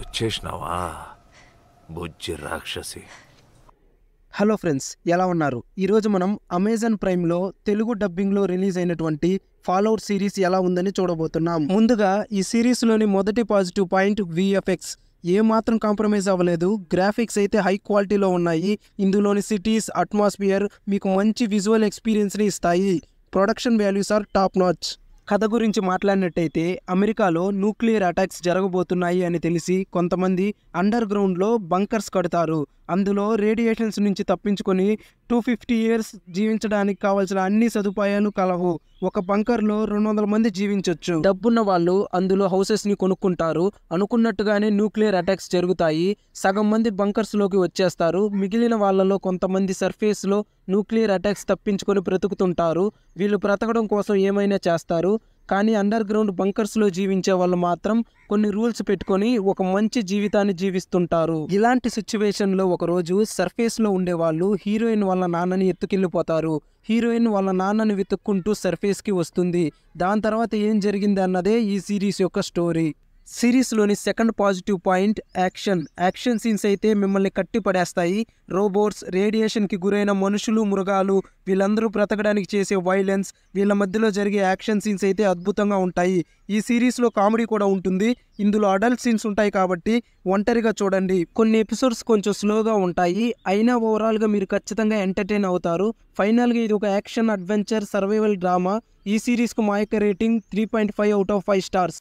వచ్చేసినావా బుజ్జి రాక్షసి hello friends ఎలా ఉన్నారు ఈరోజు మనం అమెజాన్ ప్రైమ్లో తెలుగు డబ్బింగ్లో రిలీజ్ అయినటువంటి ఫాలోవర్ సిరీస్ ఎలా ఉందని చూడబోతున్నాం ముందుగా ఈ సిరీస్లోని మొదటి పాజిటివ్ పాయింట్ విఎఫ్ఎక్స్ ఏమాత్రం కాంప్రమైజ్ అవ్వలేదు గ్రాఫిక్స్ అయితే హై క్వాలిటీలో ఉన్నాయి ఇందులోని సిటీస్ అట్మాస్ఫియర్ మీకు మంచి విజువల్ ఎక్స్పీరియన్స్ని ఇస్తాయి production values are top notch కథ గురించి మాట్లాడినట్టయితే అమెరికాలో న్యూక్లియర్ అటాక్స్ జరగబోతున్నాయి అని తెలిసి కొంతమంది అండర్ గ్రౌండ్లో బంకర్స్ కడతారు అందులో రేడియేషన్స్ నుంచి తప్పించుకొని టూ ఫిఫ్టీ ఇయర్స్ జీవించడానికి కావాల్సిన అన్ని సదుపాయాలు కలవు ఒక బంకర్లో రెండు వందల మంది జీవించవచ్చు డబ్బున్న వాళ్ళు అందులో హౌసెస్ని కొనుక్కుంటారు అనుకున్నట్టుగానే న్యూక్లియర్ అటాక్స్ జరుగుతాయి సగం మంది బంకర్స్లోకి వచ్చేస్తారు మిగిలిన వాళ్ళలో కొంతమంది సర్ఫేస్లో న్యూక్లియర్ అటాక్స్ తప్పించుకొని బ్రతుకుతుంటారు వీళ్ళు బ్రతకడం కోసం ఏమైనా చేస్తారు కానీ అండర్ గ్రౌండ్ బంకర్స్లో జీవించే వాళ్ళు మాత్రం కొన్ని రూల్స్ పెట్టుకొని ఒక మంచి జీవితాన్ని జీవిస్తుంటారు ఇలాంటి సిచ్యువేషన్లో ఒకరోజు సర్ఫేస్లో ఉండే వాళ్ళు హీరోయిన్ వాళ్ళ నాన్నని ఎత్తుకెళ్ళిపోతారు హీరోయిన్ వాళ్ళ నాన్నని వెతుక్కుంటూ సర్ఫేస్కి వస్తుంది దాని తర్వాత ఏం జరిగింది అన్నదే ఈ సిరీస్ యొక్క స్టోరీ సిరీస్లోని second positive point action action scenes అయితే మిమ్మల్ని కట్టిపడేస్తాయి రోబోట్స్ రేడియేషన్కి గురైన మనుషులు మృగాలు వీళ్ళందరూ బ్రతకడానికి చేసే వైలెన్స్ వీళ్ళ మధ్యలో జరిగే యాక్షన్ సీన్స్ అయితే అద్భుతంగా ఉంటాయి ఈ సిరీస్లో కామెడీ కూడా ఉంటుంది ఇందులో అడల్ట్ సీన్స్ ఉంటాయి కాబట్టి ఒంటరిగా చూడండి కొన్ని ఎపిసోడ్స్ కొంచెం స్లోగా ఉంటాయి అయినా ఓవరాల్గా మీరు ఖచ్చితంగా ఎంటర్టైన్ అవుతారు ఫైనల్గా ఇది ఒక యాక్షన్ అడ్వెంచర్ సర్వైవల్ డ్రామా ఈ సిరీస్కు మా యొక్క rating three point five out of five stars